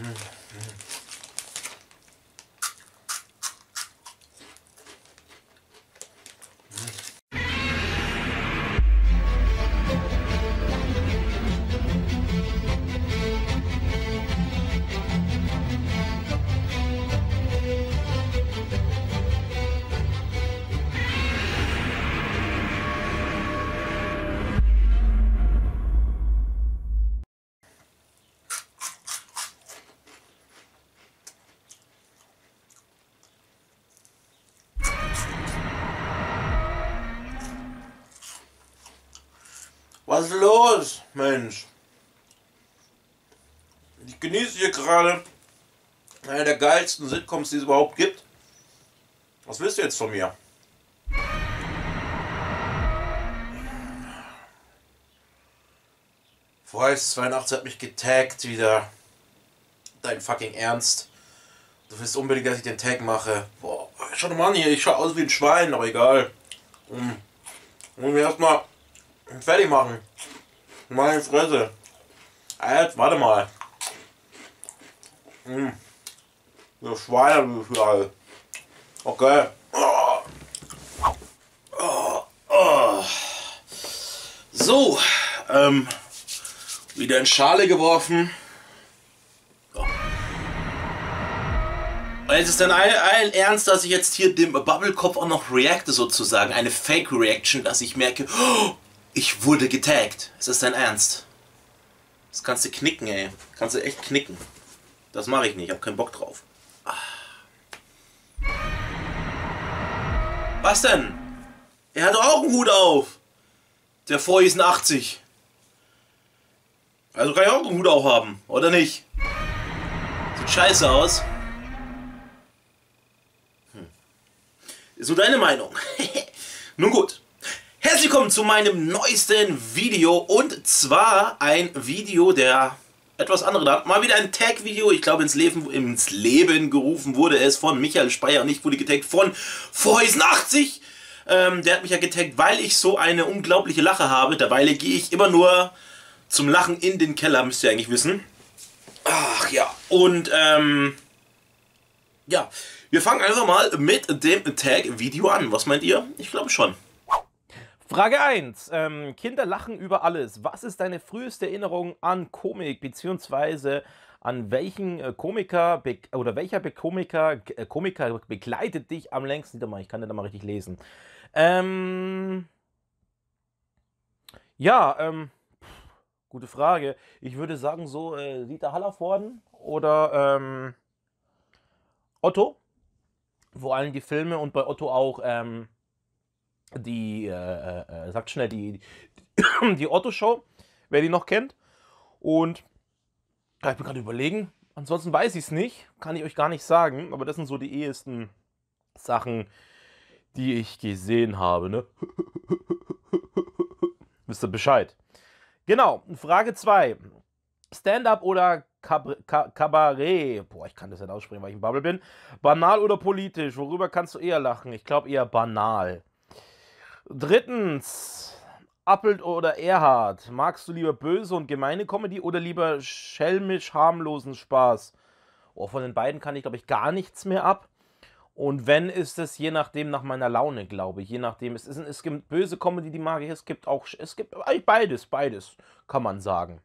Mm-hmm. Was ist los, Mensch? Ich genieße hier gerade eine der geilsten Sitcoms, die es überhaupt gibt. Was willst du jetzt von mir? Voice 82 hat mich getaggt wieder. Dein fucking Ernst. Du willst unbedingt, dass ich den Tag mache. Boah, schau mal an hier, ich schau aus wie ein Schwein, aber egal. Und wir erstmal fertig machen. Meine Fresse. Ah, jetzt, warte mal. Mmh. Das Schweinebüchlein. Okay. So, ähm, wieder in Schale geworfen. Es ist dann allen all Ernst, dass ich jetzt hier dem Bubblekopf auch noch reacte sozusagen. Eine Fake-Reaction, dass ich merke, oh, ich wurde getaggt. Es ist dein Ernst. Das kannst du knicken, ey. Das kannst du echt knicken. Das mache ich nicht. Ich habe keinen Bock drauf. Ah. Was denn? Er hat auch einen Hut auf. Der Foy ist ein 80. Also kann ich auch einen Hut auch haben, oder nicht? Sieht scheiße aus. Hm. Ist nur deine Meinung. Nun gut. Herzlich willkommen zu meinem neuesten Video und zwar ein Video der etwas anderen Art. Mal wieder ein Tag-Video, ich glaube ins Leben, ins Leben gerufen wurde es von Michael Speyer und ich wurde getaggt von Vorhäusen80. Ähm, der hat mich ja getaggt, weil ich so eine unglaubliche Lache habe. Derweil gehe ich immer nur zum Lachen in den Keller, müsst ihr eigentlich wissen. Ach ja, und ähm, ja, wir fangen einfach mal mit dem Tag-Video an. Was meint ihr? Ich glaube schon. Frage 1. Ähm, Kinder lachen über alles. Was ist deine früheste Erinnerung an Komik, beziehungsweise an welchen äh, Komiker oder welcher Komiker, äh, Komiker begleitet dich am längsten? Nieder mal, ich kann das mal richtig lesen. Ähm, ja, ähm, gute Frage. Ich würde sagen, so äh, Rita Hallervorden oder ähm, Otto. Vor allem die Filme und bei Otto auch. Ähm, die, äh, äh, äh, sagt schnell, die, die, Otto-Show, wer die noch kennt. Und ich bin gerade überlegen. Ansonsten weiß ich es nicht, kann ich euch gar nicht sagen, aber das sind so die ehesten Sachen, die ich gesehen habe. Ne? Wisst ihr Bescheid? Genau, Frage 2. Stand-up oder Kabr Ka Kabarett? Boah, ich kann das nicht aussprechen, weil ich im Bubble bin. Banal oder politisch? Worüber kannst du eher lachen? Ich glaube eher banal. Drittens, Appelt oder Erhard. Magst du lieber böse und gemeine Comedy oder lieber schelmisch harmlosen Spaß? Oh, von den beiden kann ich, glaube ich, gar nichts mehr ab. Und wenn, ist es je nachdem nach meiner Laune, glaube ich. Je nachdem, es, ist, es gibt böse Comedy, die mag ich. Es gibt auch, es gibt beides, beides, kann man sagen.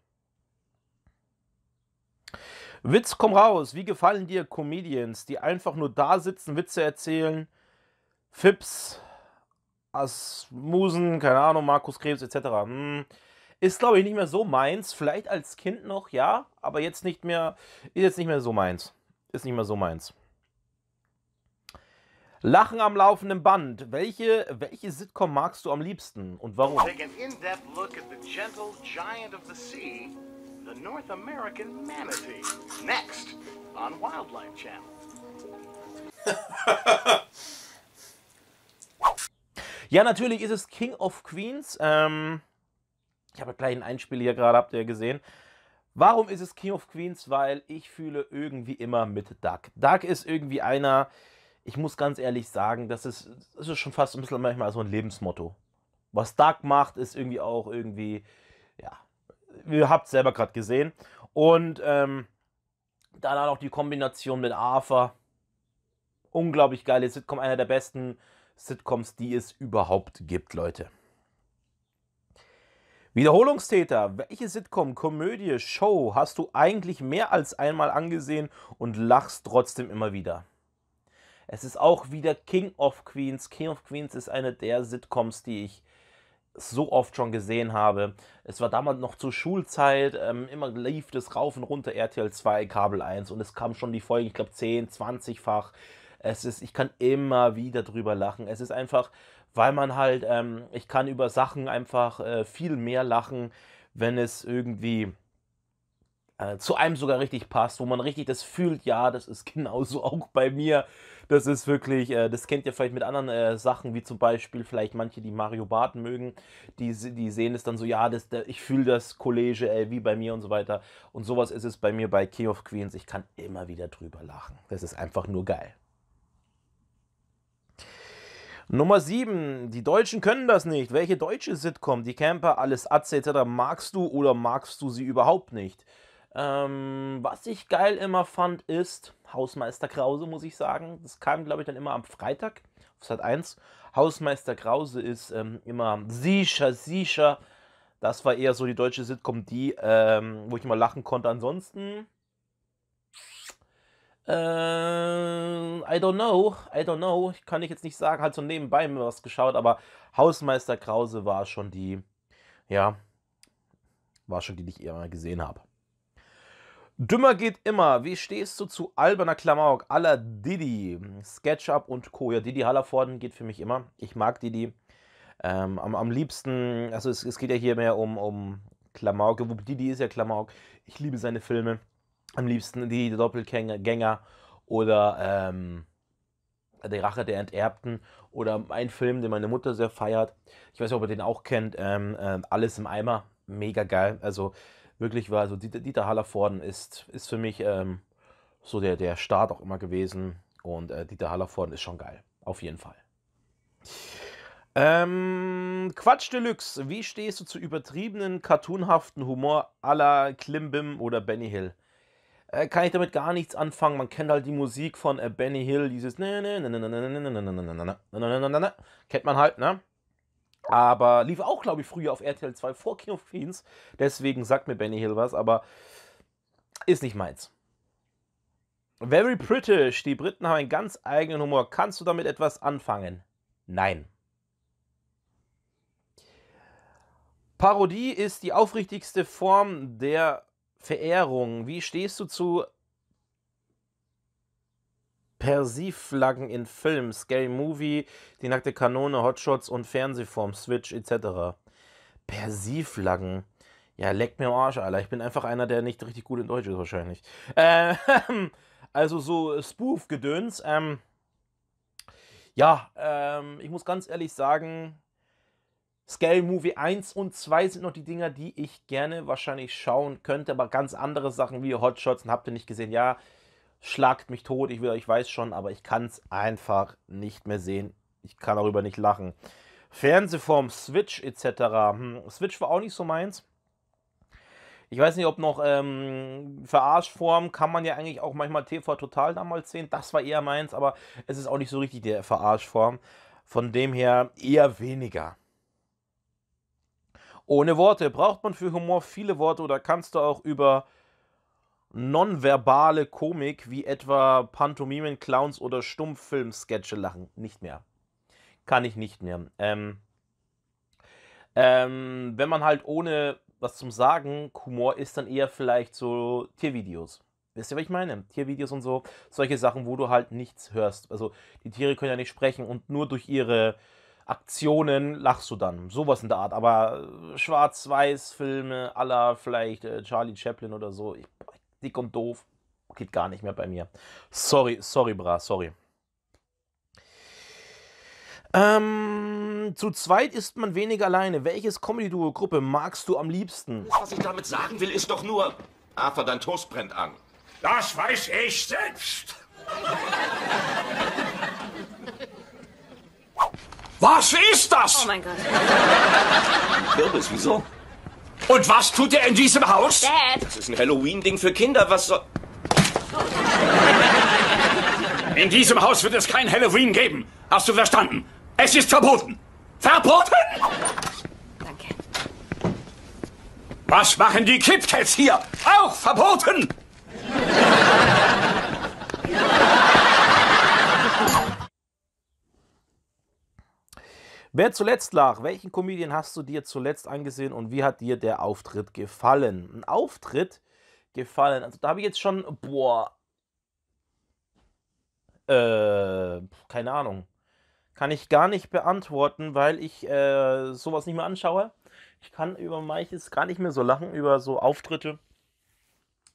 Witz, komm raus. Wie gefallen dir Comedians, die einfach nur da sitzen, Witze erzählen? Fips, Asmusen, keine Ahnung, Markus Krebs etc. Hm. Ist, glaube ich, nicht mehr so meins. Vielleicht als Kind noch, ja, aber jetzt nicht mehr, ist jetzt nicht mehr so meins. Ist nicht mehr so meins. Lachen am laufenden Band. Welche, welche Sitcom magst du am liebsten und warum? Take an in-depth look at the gentle giant of the sea, the North American manatee. Next on Wildlife Channel. Ja, natürlich ist es King of Queens. Ähm, ich habe gleich ein Einspiel hier gerade, habt ihr gesehen. Warum ist es King of Queens? Weil ich fühle irgendwie immer mit Duck. Duck ist irgendwie einer, ich muss ganz ehrlich sagen, das ist, das ist schon fast ein bisschen manchmal so ein Lebensmotto. Was Duck macht, ist irgendwie auch irgendwie, ja, ihr habt es selber gerade gesehen. Und ähm, dann auch die Kombination mit Arthur. Unglaublich geile Sitcom, einer der besten Sitcoms, die es überhaupt gibt, Leute. Wiederholungstäter, welche Sitcom, Komödie, Show hast du eigentlich mehr als einmal angesehen und lachst trotzdem immer wieder? Es ist auch wieder King of Queens. King of Queens ist eine der Sitcoms, die ich so oft schon gesehen habe. Es war damals noch zur Schulzeit, ähm, immer lief das rauf und runter RTL 2, Kabel 1 und es kam schon die Folgen, ich glaube 10, 20-fach. Es ist, ich kann immer wieder drüber lachen. Es ist einfach, weil man halt, ähm, ich kann über Sachen einfach äh, viel mehr lachen, wenn es irgendwie äh, zu einem sogar richtig passt, wo man richtig das fühlt, ja, das ist genauso auch bei mir. Das ist wirklich, äh, das kennt ihr vielleicht mit anderen äh, Sachen, wie zum Beispiel vielleicht manche, die Mario Bart mögen, die, die sehen es dann so, ja, das, der, ich fühle das Kollege ey, äh, wie bei mir und so weiter. Und sowas ist es bei mir bei King of Queens. Ich kann immer wieder drüber lachen. Das ist einfach nur geil. Nummer 7, die Deutschen können das nicht. Welche deutsche Sitcom, die Camper, alles Atze etc. magst du oder magst du sie überhaupt nicht? Ähm, was ich geil immer fand, ist Hausmeister Krause, muss ich sagen. Das kam, glaube ich, dann immer am Freitag auf Sat 1. Hausmeister Krause ist ähm, immer sicher, sicher. Das war eher so die deutsche Sitcom, die, ähm, wo ich immer lachen konnte. Ansonsten äh, I don't know, I don't know. Kann ich jetzt nicht sagen, halt so nebenbei mir was geschaut, aber Hausmeister Krause war schon die, ja, war schon die, die ich eher gesehen habe. Dümmer geht immer. Wie stehst du zu Alberner Klamauk, aller Didi, SketchUp und Co. Ja, Didi Hallervorden geht für mich immer. Ich mag Didi. Ähm, am, am liebsten, also es, es, geht ja hier mehr um, um Klamauk, Didi ist ja Klamauk. Ich liebe seine Filme. Am liebsten die Doppelgänger oder ähm, Die Rache der Enterbten oder ein Film, den meine Mutter sehr feiert. Ich weiß nicht, ob ihr den auch kennt. Ähm, äh, Alles im Eimer. Mega geil. Also wirklich war, also Dieter, Dieter Hallervorden ist, ist für mich ähm, so der, der Start auch immer gewesen. Und äh, Dieter Hallervorden ist schon geil. Auf jeden Fall. Ähm, Quatsch Deluxe, wie stehst du zu übertriebenen, cartoonhaften Humor à la Klimbim oder Benny Hill? äh, kann ich damit gar nichts anfangen. Man kennt halt die Musik von äh, Benny Hill, dieses kennt man halt, ne? Aber lief auch, glaube ich, früher auf RTL 2 vor King of Queens. Deswegen sagt mir Benny Hill was, aber ist nicht meins. Very British. Die Briten haben einen ganz eigenen Humor. Kannst du damit etwas anfangen? Nein. Parodie ist die aufrichtigste Form der Verehrung. Wie stehst du zu Persiflaggen in Filmen, Scary Movie, Die nackte Kanone, Hotshots und Fernsehform, Switch etc.? Persiflaggen. Ja, leckt mir am Arsch, Alter. Ich bin einfach einer, der nicht richtig gut in Deutsch ist, wahrscheinlich. Ähm, also so Spoof-Gedöns. Ähm, ja, ähm, ich muss ganz ehrlich sagen, Scary Movie 1 und 2 sind noch die Dinger, die ich gerne wahrscheinlich schauen könnte, aber ganz andere Sachen wie Hot Shots und habt ihr nicht gesehen. Ja, schlagt mich tot, ich, will, ich weiß schon, aber ich kann es einfach nicht mehr sehen. Ich kann darüber nicht lachen. Fernsehform, Switch etc. Hm, Switch war auch nicht so meins. Ich weiß nicht, ob noch ähm, Verarschform kann man ja eigentlich auch manchmal TV Total damals sehen. Das war eher meins, aber es ist auch nicht so richtig der Verarschform. Von dem her eher weniger ohne Worte. Braucht man für Humor viele Worte oder kannst du auch über nonverbale Komik wie etwa Pantomimen, Clowns oder Stummfilm-Sketche lachen? Nicht mehr. Kann ich nicht mehr. Ähm, ähm, wenn man halt ohne was zum Sagen Humor ist, dann eher vielleicht so Tiervideos. Wisst ihr, was ich meine? Tiervideos und so. Solche Sachen, wo du halt nichts hörst. Also die Tiere können ja nicht sprechen und nur durch ihre Aktionen lachst du dann. Sowas in der Art. Aber äh, Schwarz-Weiß-Filme aller vielleicht äh, Charlie Chaplin oder so, ich, dick und doof, geht gar nicht mehr bei mir. Sorry, sorry, Bra, sorry. Ähm, zu zweit ist man wenig alleine. Welches Comedy-Duo-Gruppe magst du am liebsten? Was ich damit sagen will, ist doch nur, Arthur, dein Toast brennt an. Das weiß ich selbst. Was ist das? Oh mein Gott. Kürbis, wieso? Und was tut er in diesem Haus? Dad. Das ist ein Halloween-Ding für Kinder. Was soll. In diesem Haus wird es kein Halloween geben. Hast du verstanden? Es ist verboten. Verboten! Danke. Was machen die Kipcats hier? Auch verboten! Wer zuletzt lag? Welchen Comedian hast du dir zuletzt angesehen und wie hat dir der Auftritt gefallen? Ein Auftritt gefallen. Also da habe ich jetzt schon, boah, äh, keine Ahnung. Kann ich gar nicht beantworten, weil ich äh, sowas nicht mehr anschaue. Ich kann über manches gar nicht mehr so lachen, über so Auftritte.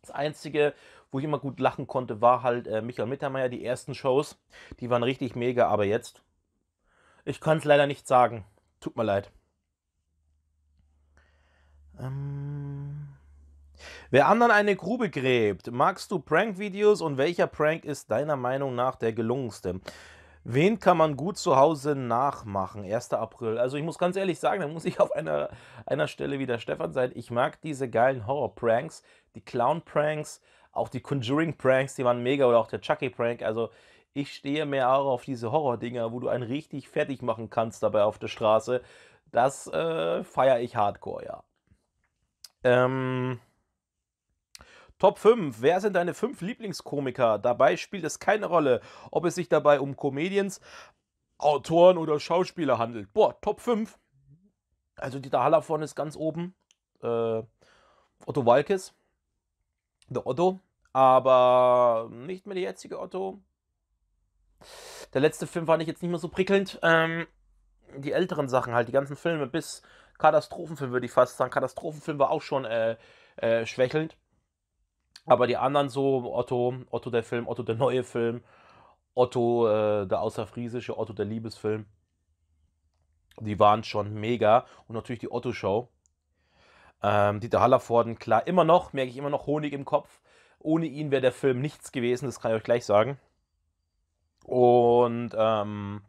Das Einzige, wo ich immer gut lachen konnte, war halt äh, Michael Mittermeier, die ersten Shows. Die waren richtig mega, aber jetzt ich kann es leider nicht sagen. Tut mir leid. Ähm. Wer anderen eine Grube gräbt, magst du Prank-Videos und welcher Prank ist deiner Meinung nach der gelungenste? Wen kann man gut zu Hause nachmachen? 1. April. Also ich muss ganz ehrlich sagen, da muss ich auf einer, einer Stelle wieder Stefan sein. Ich mag diese geilen Horror-Pranks, die Clown-Pranks, auch die Conjuring-Pranks, die waren mega oder auch der Chucky-Prank. Also ich stehe mehr auch auf diese Horror-Dinger, wo du einen richtig fertig machen kannst dabei auf der Straße. Das äh, feiere ich hardcore, ja. Ähm, Top 5. Wer sind deine 5 Lieblingskomiker? Dabei spielt es keine Rolle, ob es sich dabei um Comedians, Autoren oder Schauspieler handelt. Boah, Top 5. Also Dieter Hallervorn ist ganz oben. Äh, Otto Walkes. Der Otto. Aber nicht mehr der jetzige Otto. Der letzte Film fand ich jetzt nicht mehr so prickelnd. Ähm, die älteren Sachen halt, die ganzen Filme bis Katastrophenfilm würde ich fast sagen. Katastrophenfilm war auch schon äh, äh, schwächelnd. Aber die anderen so, Otto, Otto der Film, Otto der neue Film, Otto äh, der außerfriesische, Otto der Liebesfilm, die waren schon mega. Und natürlich die Otto-Show. Ähm, Dieter Hallervorden, klar, immer noch, merke ich immer noch Honig im Kopf. Ohne ihn wäre der Film nichts gewesen, das kann ich euch gleich sagen. Und ähm,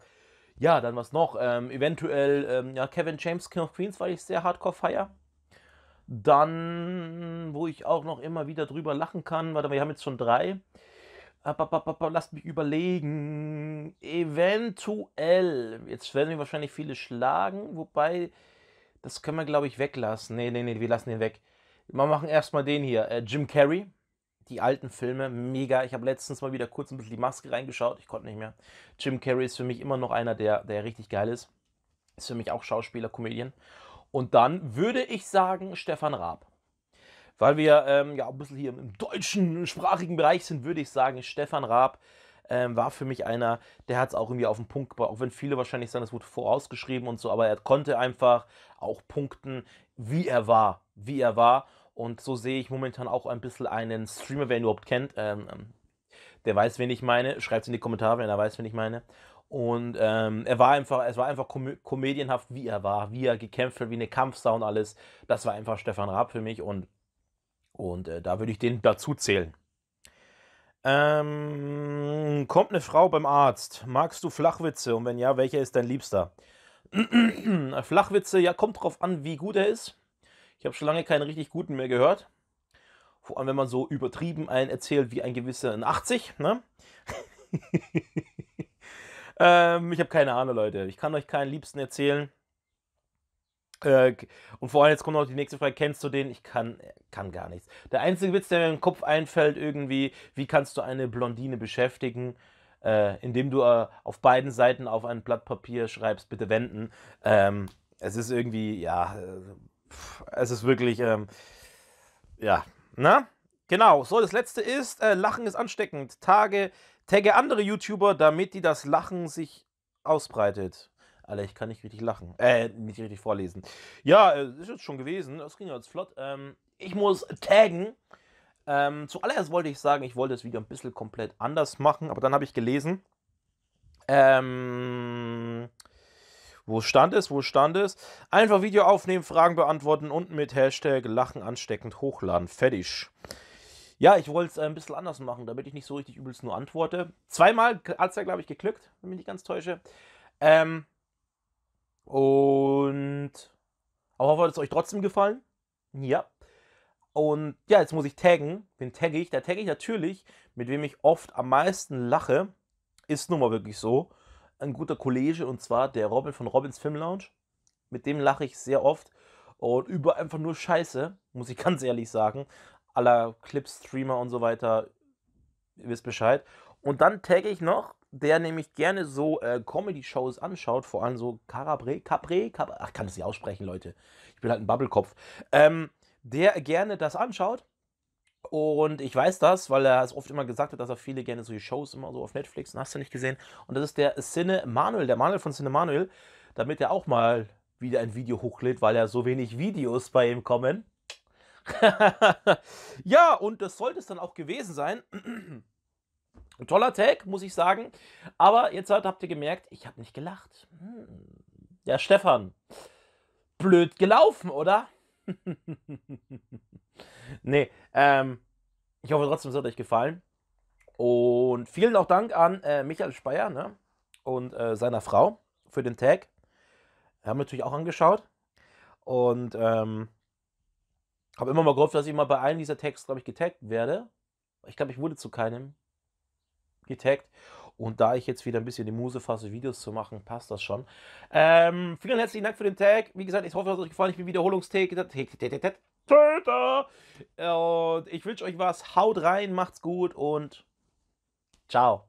ja, dann was noch? Ähm, eventuell, ähm, ja, Kevin James, King of Queens, weil ich sehr hardcore feier. Dann, wo ich auch noch immer wieder drüber lachen kann, warte mal, wir haben jetzt schon drei. Äh, Lasst mich überlegen. Eventuell, jetzt werden wir wahrscheinlich viele schlagen, wobei, das können wir glaube ich weglassen. Nee, nee, nee, wir lassen den weg. Wir machen erstmal den hier, äh, Jim Carrey die alten Filme mega. Ich habe letztens mal wieder kurz ein bisschen die Maske reingeschaut. Ich konnte nicht mehr. Jim Carrey ist für mich immer noch einer, der, der richtig geil ist. Ist für mich auch Schauspieler, Comedian. Und dann würde ich sagen Stefan Raab. Weil wir ähm, ja ein bisschen hier im deutschen sprachigen Bereich sind, würde ich sagen, Stefan Raab ähm, war für mich einer, der hat es auch irgendwie auf den Punkt gebracht. Auch wenn viele wahrscheinlich sagen, es wurde vorausgeschrieben und so, aber er konnte einfach auch punkten, wie er war. Wie er war. Und so sehe ich momentan auch ein bisschen einen Streamer, wer ihn überhaupt kennt. Ähm, ähm der weiß, wen ich meine. Schreibt es in die Kommentare, wenn er weiß, wen ich meine. Und ähm, er war einfach, es war einfach kom komedienhaft, wie er war, wie er gekämpft hat, wie eine Kampfsau und alles. Das war einfach Stefan Raab für mich und, und äh, da würde ich den dazu zählen. Ähm, kommt eine Frau beim Arzt. Magst du Flachwitze? Und wenn ja, welcher ist dein Liebster? Flachwitze, ja, kommt drauf an, wie gut er ist. Ich habe schon lange keinen richtig guten mehr gehört. Vor allem, wenn man so übertrieben einen erzählt wie ein gewisser in 80. Ne? ähm, ich habe keine Ahnung, Leute. Ich kann euch keinen Liebsten erzählen. Äh, und vor allem, jetzt kommt noch die nächste Frage: Kennst du den? Ich kann, kann gar nichts. Der einzige Witz, der mir im Kopf einfällt, irgendwie, wie kannst du eine Blondine beschäftigen? Äh, indem du äh, auf beiden Seiten auf ein Blatt Papier schreibst, bitte wenden. Ähm, es ist irgendwie, ja, äh, es ist wirklich, ähm, ja, na? Ne? Genau, so, das letzte ist, äh, Lachen ist ansteckend. Tage, tagge andere YouTuber, damit die das Lachen sich ausbreitet. Alter, ich kann nicht richtig lachen. Äh, nicht richtig vorlesen. Ja, äh, ist jetzt schon gewesen. Das ging ja jetzt flott. Ähm, ich muss taggen. Ähm, zuallererst wollte ich sagen, ich wollte das Video ein bisschen komplett anders machen, aber dann habe ich gelesen. Ähm, wo Stand ist, wo Stand ist. Einfach Video aufnehmen, Fragen beantworten und mit Hashtag Lachen ansteckend hochladen. Fertig. Ja, ich wollte es äh, ein bisschen anders machen, damit ich nicht so richtig übelst nur antworte. Zweimal hat es ja, glaube ich, geglückt, wenn ich mich nicht ganz täusche. Ähm, und aber hoffe, hat es euch trotzdem gefallen. Ja. Und ja, jetzt muss ich taggen. Wen tagge ich? Da tagge ich natürlich, mit wem ich oft am meisten lache. Ist nun mal wirklich so ein guter Kollege und zwar der Robin von Robins Film Lounge. Mit dem lache ich sehr oft und über einfach nur Scheiße, muss ich ganz ehrlich sagen. Aller Clips, Streamer und so weiter. Ihr wisst Bescheid. Und dann tagge ich noch, der nämlich gerne so äh, Comedy-Shows anschaut, vor allem so Carabre, Capre, Capre, ach, kann es nicht aussprechen, Leute. Ich bin halt ein Bubblekopf. Ähm, der gerne das anschaut und ich weiß das, weil er es oft immer gesagt hat, dass er viele gerne so die Shows immer so auf Netflix, und hast du nicht gesehen. Und das ist der Cine Manuel, der Manuel von Cine Manuel, damit er auch mal wieder ein Video hochlädt, weil ja so wenig Videos bei ihm kommen. ja, und das sollte es dann auch gewesen sein. Ein toller Tag, muss ich sagen. Aber jetzt habt ihr gemerkt, ich habe nicht gelacht. Hm. Ja, Stefan, blöd gelaufen, oder? nee, ähm, ich hoffe trotzdem, es hat euch gefallen. Und vielen auch Dank an äh, Michael Speyer ne? und äh, seiner Frau für den Tag. Haben wir natürlich auch angeschaut. Und ähm, habe immer mal gehofft, dass ich mal bei einem dieser Tags, glaube ich, getaggt werde. Ich glaube, ich wurde zu keinem getaggt. Und da ich jetzt wieder ein bisschen die Muse fasse, Videos zu machen, passt das schon. Ähm, vielen herzlichen Dank für den Tag. Wie gesagt, ich hoffe, es hat euch gefallen. Ich bin Wiederholungstag. Töter. Und ich wünsche euch was. Haut rein, macht's gut und ciao.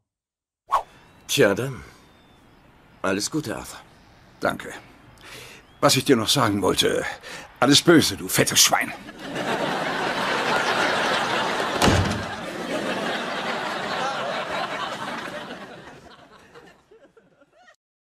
Tja, dann. Alles Gute, Arthur. Danke. Was ich dir noch sagen wollte. Alles Böse, du fettes Schwein.